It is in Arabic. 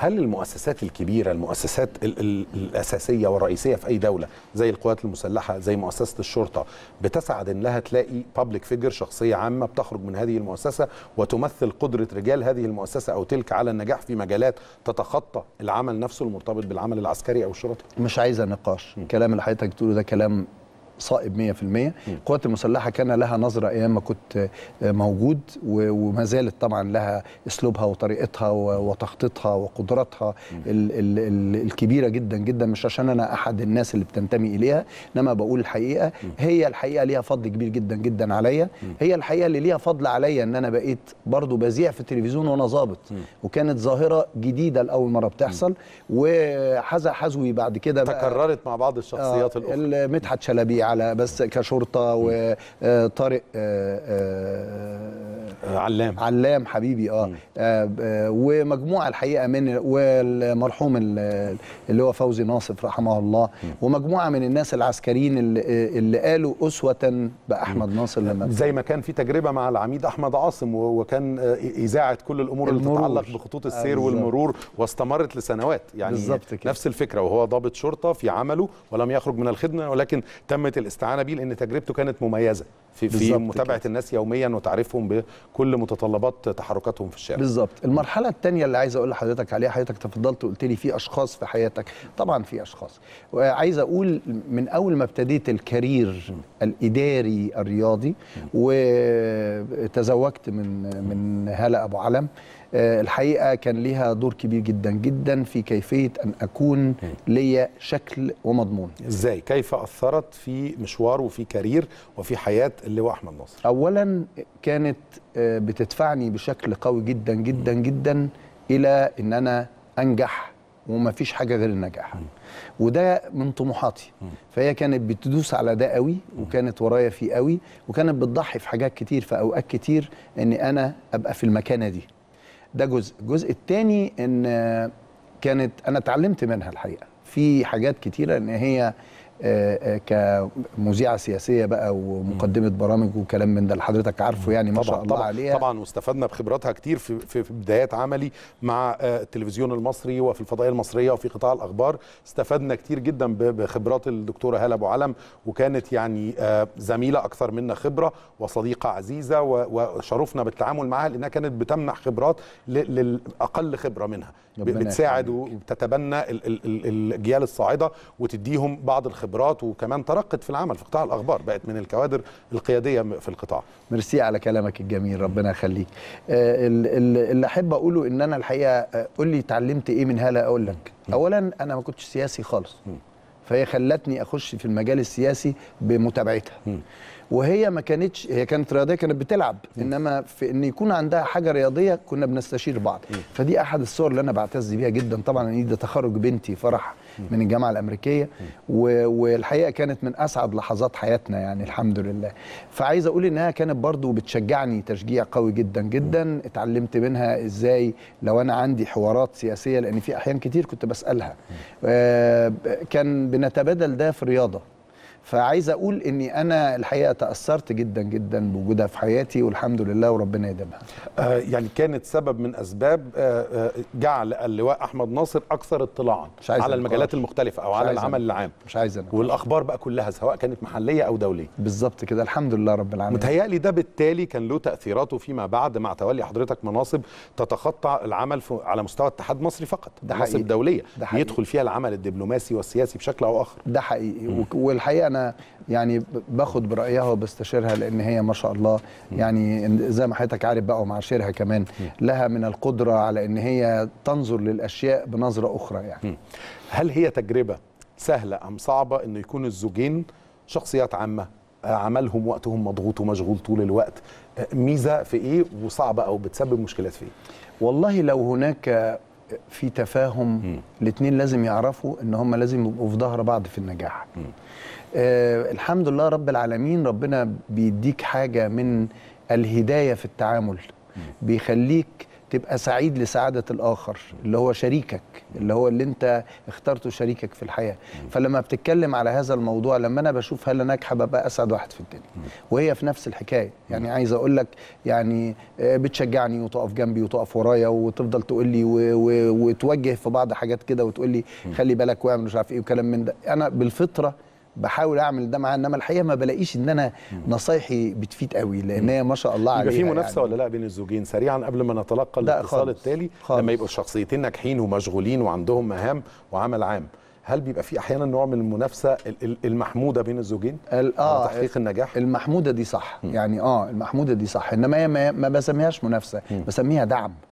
هل المؤسسات الكبيره المؤسسات الاساسيه والرئيسيه في اي دوله زي القوات المسلحه زي مؤسسه الشرطه بتسعد انها تلاقي بابليك فيجر شخصيه عامه بتخرج من هذه المؤسسه وتمثل قدره رجال هذه المؤسسه او تلك على النجاح في مجالات تتخطى العمل نفسه المرتبط بالعمل العسكري او الشرطي مش عايزه نقاش الكلام اللي حضرتك بتقوله ده كلام صائب 100% القوات المسلحه كان لها نظره ايام ما كنت آه، موجود وما زالت طبعا لها اسلوبها وطريقتها وتخطيطها وقدراتها ال ال ال الكبيره جدا جدا مش عشان انا احد الناس اللي بتنتمي اليها انما بقول الحقيقه هي الحقيقه ليها فضل كبير جدا جدا عليا هي الحقيقه اللي ليها فضل عليا ان انا بقيت برضو بذيع في التلفزيون وانا ظابط وكانت ظاهره جديده لاول مره بتحصل وحذا حذوي بعد كده تكررت مع بعض الشخصيات آه الاخرى مدحت شلبيع على بس كشرطه وطارق آه، آه، علام علام حبيبي اه, آه, آه ومجموعه الحقيقه من والمرحوم اللي هو فوزي ناصف رحمه الله مم. ومجموعه من الناس العسكريين اللي, اللي قالوا اسوه باحمد ناصر لما زي ما كان في تجربه مع العميد احمد عاصم وكان آه، اذاعه كل الامور المرور. اللي تتعلق بخطوط آه، السير آه والمرور واستمرت لسنوات يعني كده. نفس الفكره وهو ضابط شرطه في عمله ولم يخرج من الخدمه ولكن تمت الاستعانه بيه لان تجربته كانت مميزه في في متابعه كده. الناس يوميا وتعريفهم كل متطلبات تحركاتهم في الشارع بالظبط المرحله الثانيه اللي عايز اقول لحضرتك عليها حضرتك تفضلت وقلت لي في اشخاص في حياتك طبعا في اشخاص وعايز اقول من اول ما ابتديت الكارير الاداري الرياضي وتزوجت من من هاله ابو علم آه، الحقيقه كان ليها دور كبير جدا جدا في كيفيه ان اكون ليا شكل ومضمون ازاي كيف اثرت في مشوار وفي كارير وفي حياه اللواء احمد ناصر اولا كانت آه، بتدفعني بشكل قوي جدا جدا جدا الى ان انا انجح وما فيش حاجه غير النجاح وده من طموحاتي فهي كانت بتدوس على ده قوي وكانت ورايا فيه قوي وكانت بتضحي في حاجات كتير في اوقات كتير ان انا ابقى في المكانه دي ده جزء الجزء الثاني ان كانت انا اتعلمت منها الحقيقه في حاجات كتيره ان هي آه، آه، كمذيعه سياسيه بقى ومقدمه برامج وكلام من ده اللي حضرتك عارفه يعني ما شاء الله عليها طبعا واستفدنا بخبراتها كتير في في بدايات عملي مع آه، التلفزيون المصري وفي الفضائيه المصريه وفي قطاع الاخبار استفدنا كتير جدا بخبرات الدكتوره هاله ابو علم وكانت يعني زميله اكثر منا خبره وصديقه عزيزه وشرفنا بالتعامل معها لانها كانت بتمنح خبرات للاقل خبره منها بتساعد وبتتبنى الاجيال الصاعده وتديهم بعض الخبرات خبرات وكمان ترقت في العمل في قطاع الاخبار بقت من الكوادر القياديه في القطاع ميرسي على كلامك الجميل ربنا يخليك آه، اللي احب اقوله ان انا الحقيقه آه، قول لي اتعلمت ايه من هاله اقول لك اولا انا ما كنتش سياسي خالص فهي خلتني اخش في المجال السياسي بمتابعتها وهي ما كانتش هي كانت رياضيه كانت بتلعب انما في ان يكون عندها حاجه رياضيه كنا بنستشير بعض فدي احد الصور اللي انا بعتز بيها جدا طبعا ان ده تخرج بنتي فرح من الجامعه الامريكيه والحقيقه كانت من اسعد لحظات حياتنا يعني الحمد لله فعايز اقول انها كانت برضو بتشجعني تشجيع قوي جدا جدا اتعلمت منها ازاي لو انا عندي حوارات سياسيه لان في احيان كتير كنت بسالها آه، كان بنتبادل ده في الرياضه فعايز اقول اني انا الحقيقه تاثرت جدا جدا بوجودها في حياتي والحمد لله وربنا يديمها آه يعني كانت سبب من اسباب آه, آه، جعل اللواء احمد ناصر اكثر اطلاعا مش عايز على أنكار. المجالات المختلفه او على العمل العام مش عايز أنا. والاخبار بقى كلها سواء كانت محليه او دوليه بالظبط كده الحمد لله رب العالمين متهيألي ده بالتالي كان له تاثيراته فيما بعد مع تولي حضرتك مناصب تتخطى العمل على مستوى اتحاد مصري فقط ده مناصب دوليه ده حقيقي. يدخل فيها العمل الدبلوماسي والسياسي بشكل او اخر ده حقيقي م. والحقيقه أنا يعني باخد برايها وبستشيرها لان هي ما شاء الله يعني زي ما حضرتك عارف بقى ومعاشرها كمان لها من القدره على ان هي تنظر للاشياء بنظره اخرى يعني هل هي تجربه سهله ام صعبه ان يكون الزوجين شخصيات عامه آه، عملهم وقتهم مضغوط ومشغول طول الوقت آه، ميزه في ايه وصعبه او بتسبب مشكلات في ايه والله لو هناك آه، في تفاهم الاثنين لازم يعرفوا ان هم لازم يبقوا في ظهر بعض في النجاح م. آه الحمد لله رب العالمين ربنا بيديك حاجة من الهداية في التعامل بيخليك تبقى سعيد لسعادة الآخر اللي هو شريكك اللي هو اللي أنت اخترته شريكك في الحياة فلما بتتكلم على هذا الموضوع لما أنا بشوف أنا ناجحة ببقى أسعد واحد في الدنيا وهي في نفس الحكاية يعني عايز أقول لك يعني آه، بتشجعني وتقف جنبي وتقف ورايا وتفضل تقول لي وتوجه في بعض حاجات كده وتقول لي خلي بالك واعمل مش عارف إيه وكلام من ده أنا بالفطرة بحاول اعمل ده معاه انما الحقيقه ما بلاقيش ان انا نصايحي بتفيد قوي لان هي ما شاء الله عليها يبقى في يعني. منافسه يعني. ولا لا بين الزوجين سريعا قبل ما نتلقى الاتصال التالي خالص. لما يبقوا الشخصيتين ناجحين ومشغولين وعندهم مهام وعمل عام هل بيبقى في احيانا نوع من المنافسه المحموده بين الزوجين اه تحقيق النجاح المحموده دي صح م. يعني اه المحموده دي صح انما هي ما بسميهاش منافسه م. بسميها دعم